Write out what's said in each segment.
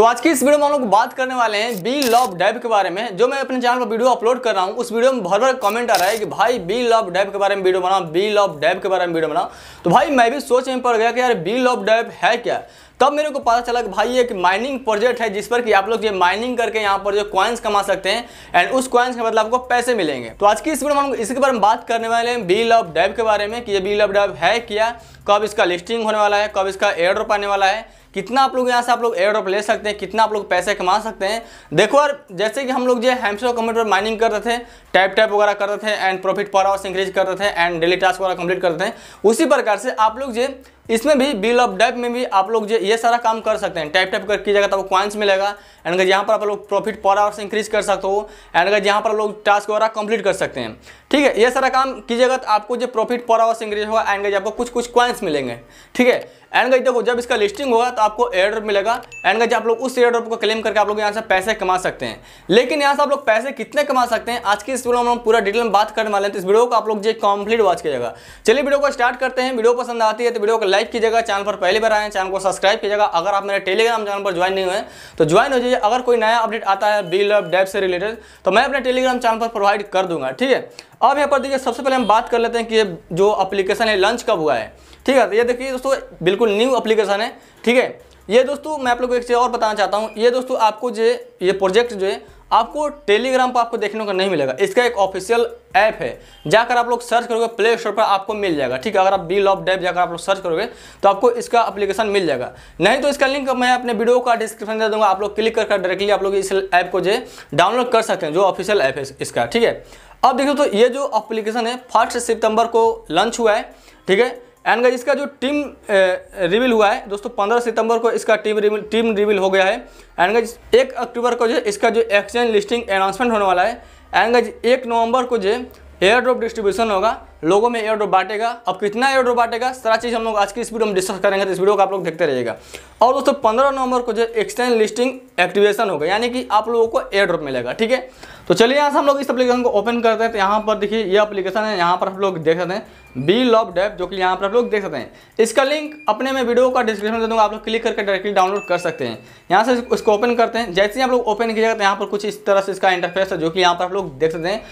तो आज की इस वीडियो में हम लोग बात करने वाले हैं बी लव डैब के बारे में जो मैं अपने चैनल पर वीडियो अपलोड कर रहा हूँ उस वीडियो में भर भर कमेंट आ रहा है कि भाई बी लव डैब के बारे में वीडियो बनाओ बी लव डैब के बारे में वीडियो बनाओ तो भाई मैं भी सोच में पड़ गया कि यार बी लव डैब है क्या तब मेरे को पता चला कि भाई एक माइनिंग प्रोजेक्ट है जिस पर कि आप लोग ये माइनिंग करके यहाँ पर जो क्वाइंस कमा सकते हैं एंड उस क्वाइंस के मतलब आपको पैसे मिलेंगे तो आज की इस वीडियो में हम इसके बारे में बात करने वाले हैं बिल ऑफ डेब के बारे में कि ये बिल ऑफ डैब है क्या कब इसका लिस्टिंग होने वाला है कब इसका एयर ड्रॉप आने वाला है कितना आप लोग यहाँ से आप लोग एयर ड्रॉप ले सकते हैं कितना आप लोग पैसे कमा सकते हैं देखो यार जैसे कि हम लोग जो हैमसो कंप्यूटर माइनिंग करते थे टाइप टाइप वगैरह कर थे and profit per hours increase कर थे एंड डेली टास्क वगैरह कंप्लीट करते हैं उसी प्रकार से आप लोग जो इसमें भी बिल ऑफ डेप में भी आप लोग जो ये सारा काम कर सकते हैं टाइप टाइप कर कीजिएगा तो आपको क्वाइंस मिलेगा एंड अगर यहाँ पर आप लोग प्रॉफिट पर आवर्स इंक्रीज कर सकते हो एंड अगर यहाँ पर लोग टास्क वगैरह कंप्लीट कर सकते हैं ठीक है ये सारा काम कीजिएगा तो आपको जो प्रॉफिट पर आवर्स इंक्रीज होगा एंड आपको कुछ कुछ क्वाइंस मिलेंगे ठीक है एंड गई देखो जब इसका लिस्टिंग होगा तो आपको एयर ड्रॉप मिलेगा एंड गई आप लोग उस एयर ड्रॉप को क्लेम करके आप लोग यहाँ से पैसे कमा सकते हैं लेकिन यहाँ से आप लोग पैसे कितने कमा सकते हैं आज की इस वीडियो में हम पूरा डिटेल में बात करने वाले हैं तो इस वीडियो को आप लोग जो कंप्लीट वॉच कीजिएगा चलिए वीडियो को स्टार्ट करते हैं वीडियो पसंद आती है तो वीडियो को लाइक कीजिएगा चैनल पर पहली बार आए चैनल को सब्सक्राइब कीजिएगा अगर आप मेरे टेलीग्राम चैनल पर ज्वाइन नहीं हुए तो ज्वाइन हो जाइए अगर कोई नया अपडेट आता है बिल डेप से रिलेटेड तो मैं अपने टेलीग्राम चैनल पर प्रोवाइड कर दूंगा ठीक है अब यहाँ पर देखिए सबसे पहले हम बात कर लेते हैं कि ये जो अप्लीकेशन है लंच कब हुआ है ठीक है तो ये देखिए दोस्तों बिल्कुल न्यू अप्लीकेशन है ठीक है ये दोस्तों मैं आप लोग को एक चीज़ और बताना चाहता हूँ ये दोस्तों आपको जो ये प्रोजेक्ट जो है आपको टेलीग्राम पर आपको देखने को नहीं मिलेगा इसका एक ऑफिशियल ऐप है जाकर आप लोग सर्च करोगे प्ले स्टोर पर आपको मिल जाएगा ठीक है अगर आप बी ऑफ डेप जाकर आप लोग सर्च करोगे तो आपको इसका एप्लीकेशन मिल जाएगा नहीं तो इसका लिंक मैं अपने वीडियो का डिस्क्रिप्शन दे दूंगा आप लोग क्लिक कर डायरेक्टली आप लोग इस ऐप को जो डाउनलोड कर सकते हैं जो ऑफिशियल ऐप है इसका ठीक है अब देखिए तो ये जो अप्लीकेशन है फर्स्ट सितंबर को लॉन्च हुआ है ठीक है एंड गई इसका जो टीम रिवील हुआ है दोस्तों पंद्रह सितंबर को इसका टीम रिवील टीम रिवील हो गया है एंड गाइज एक अक्टूबर को जो इसका जो एक्सचेंज लिस्टिंग अनाउंसमेंट होने वाला है एंड गज एक नवंबर को जो एयर ड्रॉप डिस्ट्रीब्यूशन होगा लोगों में एयर ड्रॉप बांटेगा अब कितना एयर ड्रॉप बांटेगा सारा चीज़ हम लोग आज की इस वीडियो में डिस्कस करेंगे तो इस वीडियो को आप लोग देखते रहिएगा और दोस्तों पंद्रह नवंबर को जो एक्सटेंड लिस्टिंग एक्टिवेशन होगा यानी कि आप लोगों को एयर ड्रॉप मिलेगा ठीक है तो चलिए यहाँ से हम लोग इस अपलीकेशन को ओपन करते हैं तो यहाँ पर देखिए ये अपलीकेशन है यहाँ पर आप लोग देख सकते हैं बी लॉब डेप जो कि यहाँ पर आप लोग देख सकते हैं इसका लिंक अपने में वीडियो का डिस्क्रिप्शन में दे दूंगा आप लोग क्लिक करके डायरेक्टली डाउनलोड कर सकते हैं यहाँ से इसको ओपन करते हैं जैसे ही आप लोग ओपन कीजिएगा तो यहाँ पर कुछ इस तरह से इसका इंटरफेस है जो कि यहाँ पर आप लोग देख सकते हैं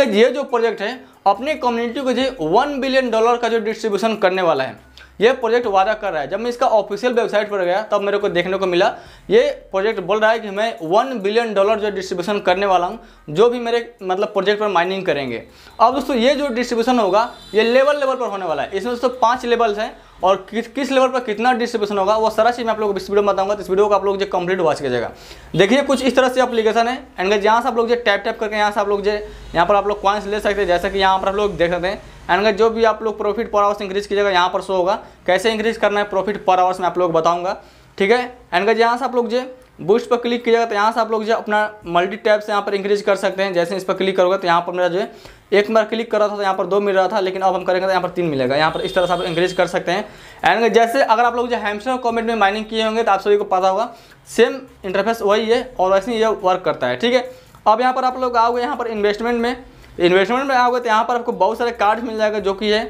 एंड ये जो प्रोजेक्ट है अपनी कम्युनिटी को जो वन बिलियन डॉलर का जो डिस्ट्रीब्यूशन करने वाला है ये प्रोजेक्ट वादा कर रहा है जब मैं इसका ऑफिशियल वेबसाइट पर गया तब मेरे को देखने को मिला ये प्रोजेक्ट बोल रहा है कि मैं वन बिलियन डॉलर जो डिस्ट्रीब्यूशन करने वाला हूँ जो भी मेरे मतलब प्रोजेक्ट पर माइनिंग करेंगे अब दोस्तों ये जो डिस्ट्रीब्यूशन होगा ये लेवल लेवल पर होने वाला है इसमें दोस्तों पाँच लेवल्स हैं और कि, किस लेवल पर कितना डिस्ट्रीब्यूशन होगा वो सारा चीज़ मैं आप लोग इस वीडियो में बताऊंगा तो इस वीडियो को आप लोग जो कंप्लीट वॉच कीजिएगा देखिए कुछ इस तरह से एप्लीकेशन है एंड गज यहाँ से आप लोग जो टैप टैप करके यहाँ से आप लोग जो यहाँ पर आप लोग क्वाइंस ले सकते हैं जैसे कि यहाँ पर आप लोग देख सकते हैं एंड गज जो भी आप लोग प्रॉफिट पर आवर्स इंक्रीज कीजिएगा यहाँ पर शो होगा कैसे इंक्रीज करना है प्रॉफिट पर आवर्स में आप लोग बताऊँगा ठीक है एंड गज यहाँ से आप लोग जो बूस्ट पर क्लिक किया तो यहाँ से आप लोग जो अपना मल्टी टैप से यहाँ पर इंक्रीज कर सकते हैं जैसे इस पर क्लिक करोगे तो यहाँ पर मेरा जो है एक बार क्लिक कर रहा था तो यहाँ पर दो मिल रहा था लेकिन अब हम करेंगे तो यहाँ पर तीन मिलेगा यहाँ पर इस तरह से आप इंक्रीज कर सकते हैं एंड जैसे अगर आप लोग जो हैमस्टर कॉमेंट में माइनिंग किए होंगे तो आप सभी को पता होगा सेम इंटरफेस वही है और वैसे ही ये वर्क करता है ठीक है अब यहाँ पर आप लोग आओगे यहाँ पर इन्वेस्टमेंट में इन्वेस्टमेंट में आओगे तो यहाँ पर आपको बहुत सारे कार्ड मिल जाएगा जो कि है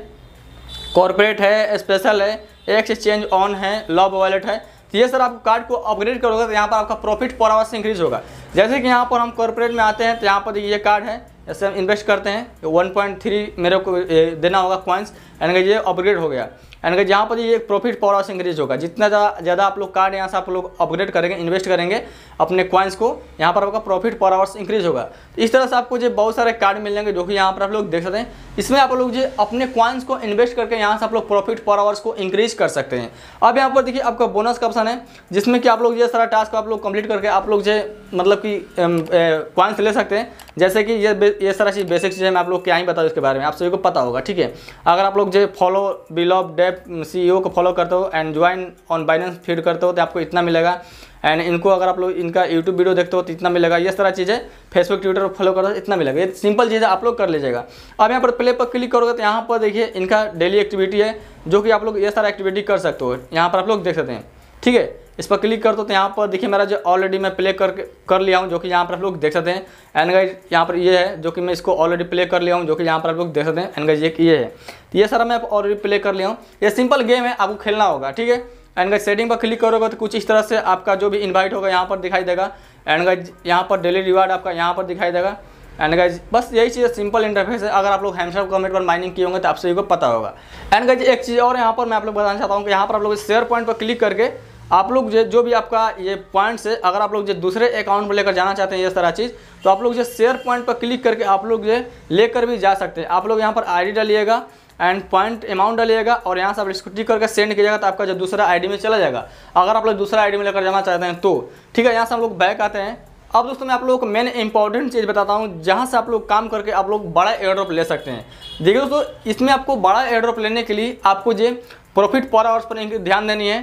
कॉरपोरेट है स्पेशल है एक्सचेंज ऑन है लॉब वॉलेट है तो ये सर आप कार्ड को अपग्रेड करोगे तो यहाँ पर आपका प्रॉफिट पर से इंक्रीज होगा जैसे कि यहाँ पर हम कॉर्पोरेट में आते हैं तो यहाँ पर ये कार्ड है जैसे हम इन्वेस्ट करते हैं वन पॉइंट थ्री मेरे को देना होगा क्वाइंस यानी कि ये अपग्रेड हो गया यानी कि जहाँ पर ये प्रॉफिट आवर से इंक्रीज होगा जितना ज़्यादा आप लोग कार्ड यहाँ से आप लोग अपग्रेड करेंगे इन्वेस्ट करेंगे अपने क्वाइंस को यहाँ पर आपका प्रॉफिट पर आवर्स इंक्रीज होगा तो इस तरह से आपको जो बहुत सारे कार्ड मिल जाएंगे जो कि यहाँ पर आप लोग देख सकते हैं इसमें आप लोग जो अपने क्वाइंस को इन्वेस्ट करके यहाँ से आप लोग प्रॉफिट पर आवर्स को इंक्रीज कर सकते हैं अब यहाँ पर देखिए आपका बोनस का ऑप्शन है जिसमें कि आप लोग ये सारा टास्क आप लोग कंप्लीट करके आप लोग जो मतलब कि क्वाइंस ले सकते हैं जैसे कि ये ये सारा चीज़ बेसिक चीज़ें मैं आप लोग क्या ही बताऊँ इसके बारे में आप सभी को पता होगा ठीक है अगर आप लोग जो फॉलो बिलॉप डेप सी को फॉलो करते हो and join on Binance feed करते हो तो आपको इतना मिलेगा एंड इनको अगर आप लोग इनका यूट्यूब वीडियो देखते हो तो इतना मिलेगा ये सारा चीज़ है फेसबुक ट्विटर पर फॉलो करो इतना मिलेगा ये सिंपल चीज़ है आप लोग कर लीजिएगा अब यहाँ पर प्ले पर क्लिक करोगे तो यहाँ पर देखिए इनका डेली एक्टिविटी है जो कि आप लोग ये सारा एक्टिविटी कर सकते हो यहाँ पर आप लोग देख सकते हैं ठीक है इस पर क्लिक कर दो तो यहाँ पर देखिए मेरा जो ऑलरेडी मैं प्ले कर कर लिया हूँ जो कि यहाँ पर आप लोग देख सकते हैं एंड गाइज यहाँ पर ये है जो कि मैं इसको ऑलरेडी प्ले कर लिया हूँ जो कि यहाँ पर आप लोग देख सकते हैं एंड गाइज ये ये है तो ये सारा मैं ऑलरेडी प्ले कर लिया हूँ ये सिंपल गेम है आपको खेलना होगा ठीक है एंड गाइज सेटिंग पर क्लिक करोगे तो कुछ इस तरह से आपका जो भी इन्वाइट होगा यहाँ पर दिखाई देगा एंड गाइज यहाँ पर डेली रिवार्ड आपका यहाँ पर दिखाई देगा एंड गाइज बस यही चीज़ सिंपल इंटरफेस है अगर आप लोग हैमसर कमेंट पर माइनिंग किए होंगे तो आप सभी को पता होगा एंड गाइज एक चीज़ और यहाँ पर मैं आप लोग बताना चाहता हूँ कि यहाँ पर आप लोग शेयर पॉइंट पर क्लिक करके आप लोग जो जो भी आपका ये पॉइंट्स है अगर आप लोग जो दूसरे अकाउंट पर लेकर जाना चाहते हैं ये सारा चीज़ तो आप लोग जो शेयर पॉइंट पर क्लिक करके आप लोग जो लेकर भी जा सकते हैं आप लोग यहाँ पर आईडी डालिएगा एंड पॉइंट अमाउंट डालिएगा और यहाँ से आप इसको करके सेंड कीजिएगा तो आपका जो दूसरा आईडी में चला जाएगा अगर आप लोग दूसरा आईडी में लेकर जाना चाहते हैं तो ठीक है यहाँ से हम लोग बैक आते हैं अब दोस्तों मैं आप लोगों को मेन इंपॉर्टेंट चीज़ बताता हूँ जहाँ से आप लोग काम करके आप लोग बड़ा एयरड्रॉप ले सकते हैं देखिए दोस्तों इसमें आपको बड़ा एयरड्रॉप लेने के लिए आपको जो प्रॉफिट पर आवर्स पर ध्यान देनी है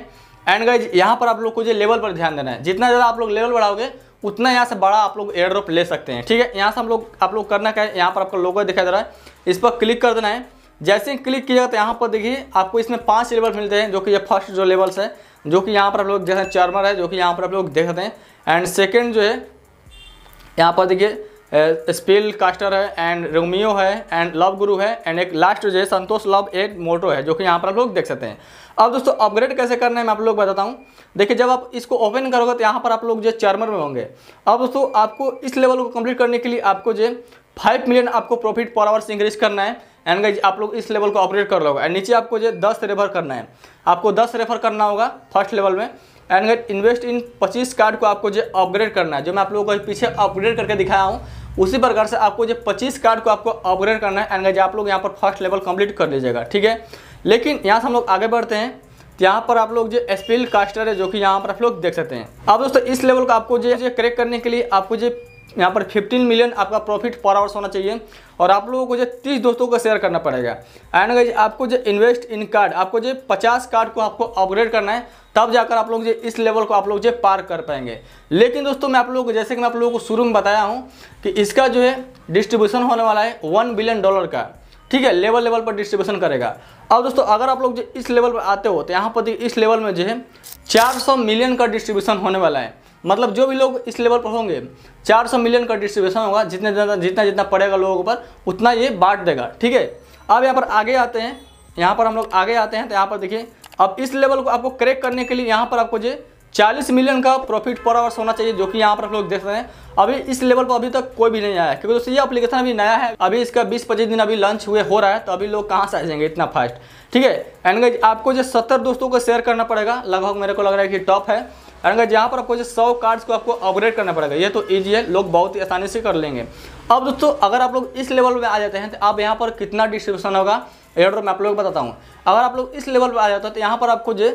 एंड गाइज यहाँ पर आप लोग को जो लेवल पर ध्यान देना है जितना ज़्यादा आप लोग लेवल बढ़ाओगे उतना यहाँ से बड़ा आप लोग एयर ड्रॉप ले सकते हैं ठीक है यहाँ से हम लोग आप लोग करना क्या है यहाँ पर आपका लोगो दिखाई दे रहा है इस पर क्लिक कर देना है जैसे ही क्लिक किया तो यहाँ पर देखिए आपको इसमें पांच लेवल मिलते हैं जो कि ये फर्स्ट जो लेवल्स है जो कि यहाँ पर आप लोग जैसे चर्मर है जो कि यहाँ पर आप लोग देखते हैं एंड सेकेंड जो है यहाँ पर देखिए स्पिल कास्टर है एंड रोमियो है एंड लव गुरु है एंड एक लास्ट जो है संतोष लव एक मोटो है जो कि यहाँ पर आप लोग देख सकते हैं अब दोस्तों अपग्रेड कैसे करना है मैं आप लोग बताता हूँ देखिए जब आप इसको ओपन करोगे तो यहाँ पर आप लोग जो चार्मर में होंगे अब दोस्तों आपको इस लेवल को कंप्लीट करने के लिए आपको जो फाइव मिलियन आपको प्रॉफिट पर आवर्स इंक्रीज करना है एंड आप लोग इस लेवल को ऑपरेट कर लोगे एंड नीचे आपको जो दस रेफर करना है आपको दस रेफर करना होगा फर्स्ट लेवल में and get invest in 25 card को आपको जो अपग्रेड करना है जो मैं आप लोगों को पीछे अपग्रेड करके दिखाया हूँ उसी प्रकार से आपको जो 25 कार्ड को आपको अपग्रेड करना है एंड आप लोग यहाँ पर फर्स्ट लेवल कंप्लीट कर लीजिएगा ठीक है लेकिन यहाँ से हम लोग आगे बढ़ते हैं यहाँ पर आप लोग जो स्पील कास्टर है जो कि यहाँ पर आप लोग देख सकते हैं अब दोस्तों इस लेवल को आपको जो करेक्ट करने के लिए आपको जो यहाँ पर 15 मिलियन आपका प्रॉफिट पर आवर्स होना चाहिए और आप लोगों को जो तीस दोस्तों को शेयर करना पड़ेगा एंड गाइज आपको जो इन्वेस्ट इन कार्ड आपको जो 50 कार्ड को आपको अपग्रेड करना है तब जाकर आप लोग जो इस लेवल को आप लोग जो पार कर पाएंगे लेकिन दोस्तों मैं आप लोगों को जैसे कि मैं आप लोगों को शुरू में बताया हूँ कि इसका जो है डिस्ट्रीब्यूशन होने वाला है वन बिलियन डॉलर का ठीक है लेवल लेवल पर डिस्ट्रीब्यूशन करेगा अब दोस्तों अगर आप लोग जो इस लेवल पर आते हो तो यहाँ पर इस लेवल में जो है चार मिलियन का डिस्ट्रीब्यूशन होने वाला है मतलब जो भी लोग इस लेवल पर होंगे 400 मिलियन का डिस्ट्रीब्यूशन होगा जितने जितना जितना जितना पड़ेगा लोगों पर उतना ये बांट देगा ठीक है अब यहाँ पर आगे आते हैं यहाँ पर हम लोग आगे आते हैं तो यहाँ पर देखिए अब इस लेवल को आपको क्रेक करने के लिए यहाँ पर आपको जो चालीस मिलियन का प्रॉफिट पर आवर्स होना चाहिए जो कि यहाँ पर आप लोग देख रहे हैं अभी इस लेवल पर अभी तक कोई भी नहीं आया क्योंकि दोस्तों ये एप्लीकेशन अभी नया है अभी इसका 20 पच्चीस दिन अभी लॉन्च हुए हो रहा है तो अभी लोग कहाँ से आ जाएंगे इतना फास्ट ठीक है एंड आपको जो सत्तर दोस्तों को शेयर करना पड़ेगा लगभग मेरे को लग रहा है कि टॉप है अगर यहाँ पर आपको जो सौ कार्ड्स को आपको अपग्रेड करना पड़ेगा ये तो ईजी है लोग बहुत ही आसानी से कर लेंगे अब दोस्तों अगर आप लोग इस लेवल में आ जाते हैं तो आप यहाँ पर कितना डिस्ट्रीब्यूशन होगा एयर मैं आप लोग बताता हूँ अगर आप लोग इस लेवल पर आ जाते हैं तो यहाँ पर आपको जो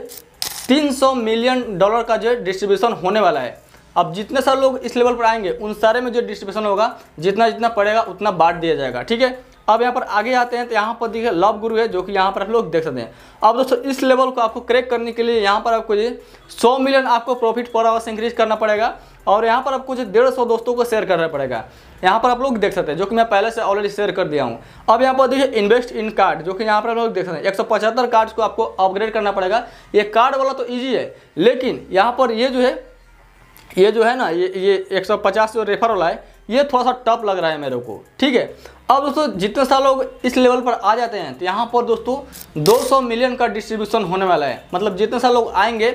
300 मिलियन डॉलर का जो डिस्ट्रीब्यूशन होने वाला है अब जितने सारे लोग इस लेवल पर आएंगे उन सारे में जो डिस्ट्रीब्यूशन होगा जितना जितना पड़ेगा उतना बांट दिया जाएगा ठीक है अब यहाँ पर आगे आते हैं तो यहाँ पर देखिए लव गुरु है जो कि यहाँ पर आप लोग देख सकते हैं अब दोस्तों इस लेवल को आपको क्रैक करने के लिए यहाँ पर आपको ये 100 मिलियन आपको प्रॉफिट पर आवर्स इंक्रीज करना पड़ेगा और यहाँ पर आपको जो डेढ़ सौ दोस्तों को शेयर करना पड़ेगा यहाँ पर आप लोग देख सकते हैं जो कि मैं पहले से ऑलरेडी शेयर कर दिया हूँ अब यहाँ पर देखिए इन्वेस्ट इन कार्ड जो कि यहाँ पर आप लोग देख सकते हैं एक सौ पचहत्तर कार्ड्स को आपको अपग्रेड करना पड़ेगा ये कार्ड वाला तो ईजी है लेकिन यहाँ पर ये जो है ये जो है ना ये ये एक सौ पचास जो रेफर वाला है ये थोड़ा सा टफ लग रहा है मेरे को ठीक है अब दोस्तों जितने सारे लोग इस लेवल पर आ जाते हैं तो यहाँ पर दोस्तों 200 मिलियन का डिस्ट्रीब्यूशन होने वाला है मतलब जितने सारे लोग आएंगे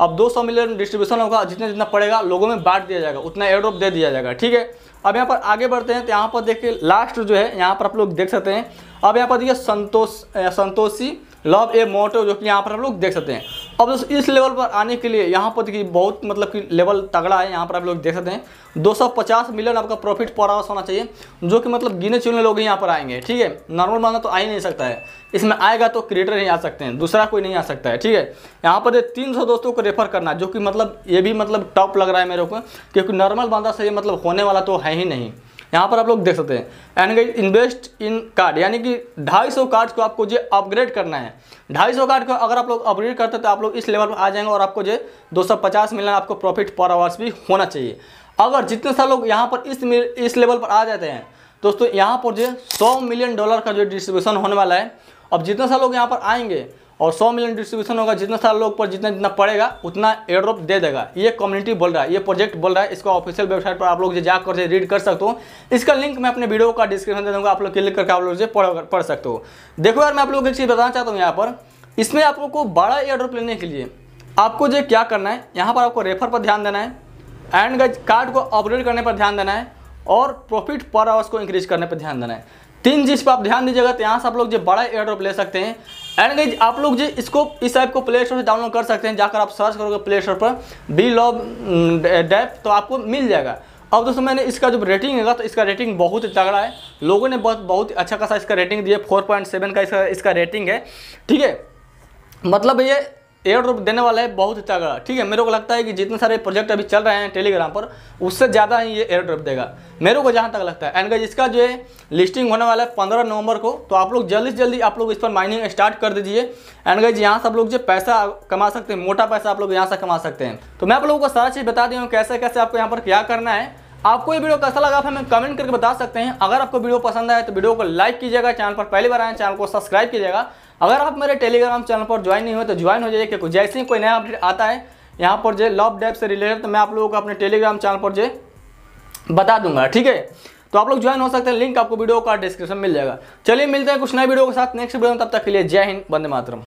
अब 200 मिलियन डिस्ट्रीब्यूशन होगा जितना जितना पड़ेगा लोगों में बांट दिया जाएगा उतना एयरड्रॉप दे दिया जाएगा ठीक है अब यहाँ पर आगे बढ़ते हैं तो यहाँ पर देखिए लास्ट जो है यहाँ पर आप लोग देख सकते हैं अब यहाँ पर देखिए संतोष संतोषी लव ए मोटो जो कि यहाँ पर आप लोग देख सकते हैं अब इस लेवल पर आने के लिए यहाँ पर देखिए बहुत मतलब कि लेवल तगड़ा है यहाँ पर आप लोग देख सकते हैं 250 मिलियन आपका प्रॉफिट पर आवर्स होना चाहिए जो कि मतलब गिने चुने लोग यहाँ पर आएंगे ठीक है नॉर्मल बंदा तो आ ही नहीं सकता है इसमें आएगा तो क्रिएटर ही आ सकते हैं दूसरा कोई नहीं आ सकता है ठीक है यहाँ पर तीन सौ दोस्तों को रेफर करना जो कि मतलब ये भी मतलब टॉप लग रहा है मेरे को क्योंकि नॉर्मल बंदा से ये मतलब होने वाला तो है ही नहीं यहाँ पर आप लोग देख सकते हैं एंड इन्वेस्ट इन कार्ड यानी कि 250 कार्ड को आपको जो अपग्रेड करना है 250 कार्ड को अगर आप लोग अपग्रेड करते हैं तो आप लोग इस लेवल पर आ जाएंगे और आपको जो दो सौ पचास मिलना आपको प्रॉफिट पर आवर्स भी होना चाहिए अगर जितने सारे लोग यहाँ पर इस इस लेवल पर आ जाते हैं दोस्तों यहाँ पर जो सौ मिलियन डॉलर का जो डिस्ट्रीब्यूशन होने वाला है अब जितने सारे लोग यहाँ पर आएंगे और 100 मिलियन डिस्ट्रीब्यूशन होगा जितना सारा लोग पर जितना जितना पड़ेगा उतना एयरड्रॉप दे देगा ये कम्युनिटी बोल रहा है ये प्रोजेक्ट बोल रहा है इसका ऑफिशियल वेबसाइट पर आप लोग जो जाकर से रीड कर सकते हो इसका लिंक मैं अपने वीडियो का डिस्क्रिप्शन दे दूँगा आप लोग क्लिक करके आप लोग पढ़ पढ़ सकते हो देखो यार मैं आप लोग एक चीज़ बताना चाहता हूँ यहाँ पर इसमें आप लोग को बड़ा एयरड्रॉप लेने के लिए आपको जो क्या करना है यहाँ पर आपको रेफर पर ध्यान देना है एंड गज कार्ड को अपग्रेड करने पर ध्यान देना है और प्रॉफिट पर आवर्स को इंक्रीज करने पर ध्यान देना है तीन चीज़ पर आप ध्यान दीजिएगा तो यहाँ से आप लोग जो बड़ा एयरड्रॉप ले सकते हैं एंड गई आप लोग जो इसको इस ऐप को प्ले स्टोर से डाउनलोड कर सकते हैं जाकर आप सर्च करोगे प्ले स्टोर पर बी लॉ डैप तो आपको मिल जाएगा अब दोस्तों मैंने इसका जो रेटिंग है तो इसका रेटिंग बहुत तगड़ा है लोगों ने बहुत बहुत अच्छा खासा इसका रेटिंग दिया 4.7 का इसका इसका रेटिंग है ठीक है मतलब ये एयर ड्रॉप देने वाला है बहुत ही तगड़ा ठीक है मेरे को लगता है कि जितने सारे प्रोजेक्ट अभी चल रहे हैं टेलीग्राम पर उससे ज़्यादा ही ये एयर ड्रॉप देगा मेरे को जहाँ तक लगता है एंड इसका जो है लिस्टिंग होने वाला है पंद्रह नवंबर को तो आप लोग जल्दी से जल्दी आप लोग इस पर माइनिंग स्टार्ट कर दीजिए एंड गज यहाँ से आप लोग जो पैसा कमा सकते हैं मोटा पैसा आप लोग यहाँ से कमा सकते हैं तो मैं आप लोगों को सारा चीज़ बता दिया हूँ कैसे कैसे आपको यहाँ पर क्या करना है आपको ये वीडियो कैसा लगा आप हमें कमेंट करके बता सकते हैं अगर आपको वीडियो पसंद आए तो वीडियो को लाइक कीजिएगा चैनल पर पहली बार आए चैनल को सब्सक्राइब कीजिएगा अगर आप मेरे टेलीग्राम चैनल पर ज्वाइन नहीं हुए तो ज्वाइन हो जाइए क्योंकि जैसे ही कोई नया अपडेट आता है यहाँ पर जो लव डेप से रिलेटेड तो मैं आप लोगों को अपने टेलीग्राम चैनल पर जो बता दूंगा ठीक है तो आप लोग ज्वाइन हो सकते हैं लिंक आपको वीडियो का डिस्क्रिप्शन मिल जाएगा चलिए मिलते हैं कुछ नए वीडियो के साथ नेक्स्ट वीडियो में तब तक के लिए जय हिंद बंदे मातरम